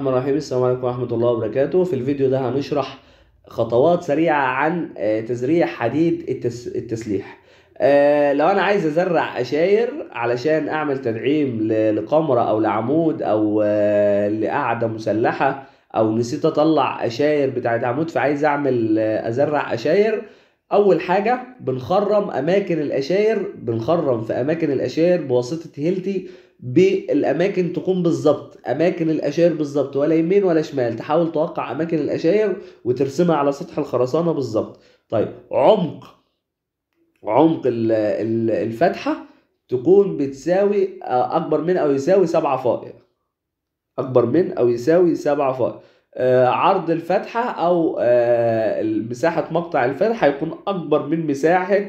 الرحمن الرحيم السلام عليكم ورحمة الله وبركاته في الفيديو ده هنشرح خطوات سريعة عن آه، تزريع حديد التسليح آه، لو أنا عايز أزرع أشاير علشان أعمل تدعيم لقمرة أو لعمود أو آه، لقاعدة مسلحة أو نسيت أطلع أشاير بتاعت عمود فعايز أعمل أزرع أشاير أول حاجة بنخرم أماكن الأشاير بنخرم في أماكن الأشاير بواسطة هيلتي بالاماكن تكون بالظبط اماكن الاشاير بالظبط ولا يمين ولا شمال تحاول توقع اماكن الاشاير وترسمها على سطح الخرسانه بالظبط طيب عمق عمق الفتحه تكون بتساوي آه، اكبر من او يساوي 7 فائق اكبر من او يساوي 7 فائق آه، عرض الفتحه او آه، مساحه مقطع الفتحه هيكون اكبر من مساحه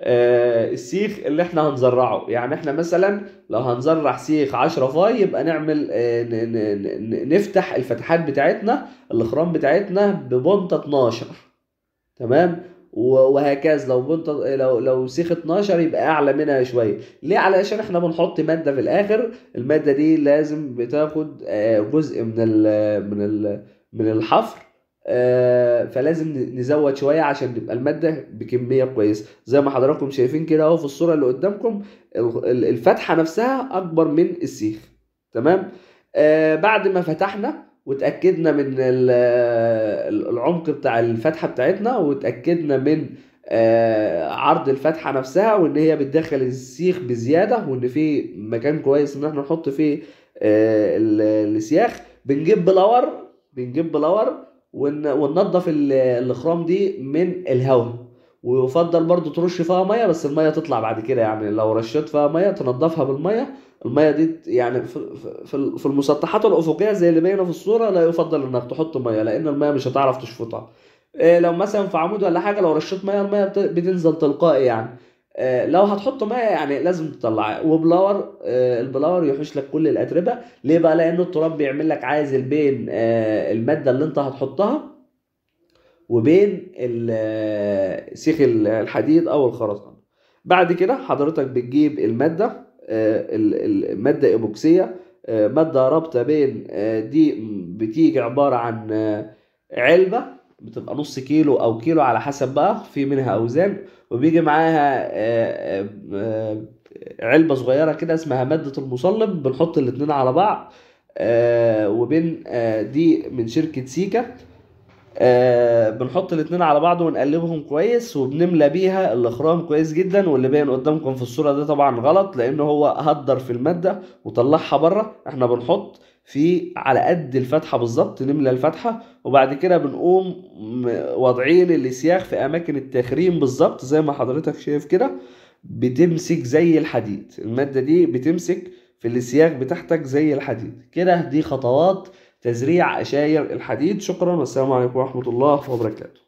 آه، السيخ اللي احنا هنزرعه يعني احنا مثلا لو هنزرع سيخ 10 فاي يبقى نعمل آه، نفتح الفتحات بتاعتنا الاخرام بتاعتنا ببنطه 12 تمام وهكذا لو بنطه لو لو سيخ 12 يبقى اعلى منها شويه ليه علشان احنا بنحط ماده في الاخر الماده دي لازم بتاخد آه، جزء من الـ من الـ من الحفر آه، فلازم نزود شويه عشان تبقى الماده بكميه كويسه زي ما حضراتكم شايفين كده اهو في الصوره اللي قدامكم الفتحه نفسها اكبر من السيخ تمام آه، بعد ما فتحنا وتاكدنا من العمق بتاع الفتحه بتاعتنا وتاكدنا من آه، عرض الفتحه نفسها وان هي بتدخل السيخ بزياده وان في مكان كويس ان احنا نحط فيه السياخ بنجيب بلور بنجيب بلور وننضف الاخرام دي من الهواء ويفضل برضو ترش فيها ميه بس الميه تطلع بعد كده يعني لو رشيت فيها ميه تنضفها بالميه الميه دي يعني في المسطحات الافقيه زي اللي باينه في الصوره لا يفضل انك تحط ميه لان الميه مش هتعرف تشفطها إيه لو مثلا في عمود ولا حاجه لو رشيت ميه الميه بتنزل تلقائي يعني آه، لو هتحطه ماء يعني لازم تطلعه وبلور آه، البلور يحوش لك كل الاتربه ليه بقى لانه التراب بيعمل لك عازل بين آه، الماده اللي انت هتحطها وبين سيخ الحديد او الخرسانه بعد كده حضرتك بتجيب الماده الماده ايبوكسيه ماده رابطه بين دي بتيجي عباره عن علبه بتبقى نص كيلو او كيلو على حسب بقى في منها اوزان وبيجي معاها آه، آه، علبه صغيره كده اسمها ماده المصلب بنحط الاتنين على بعض آه، وبين دي من شركه سيكا آه بنحط الاتنين على بعض ونقلبهم كويس وبنملى بيها الاخرام كويس جدا واللي باين قدامكم في الصوره ده طبعا غلط لان هو هدر في الماده وطلعها بره احنا بنحط في على قد الفتحه بالظبط نملى الفتحه وبعد كده بنقوم واضعين السياخ في اماكن التخريم بالظبط زي ما حضرتك شايف كده بتمسك زي الحديد الماده دي بتمسك في السياخ بتاعتك زي الحديد كده دي خطوات تزريع اشاير الحديد شكرا والسلام عليكم ورحمه الله وبركاته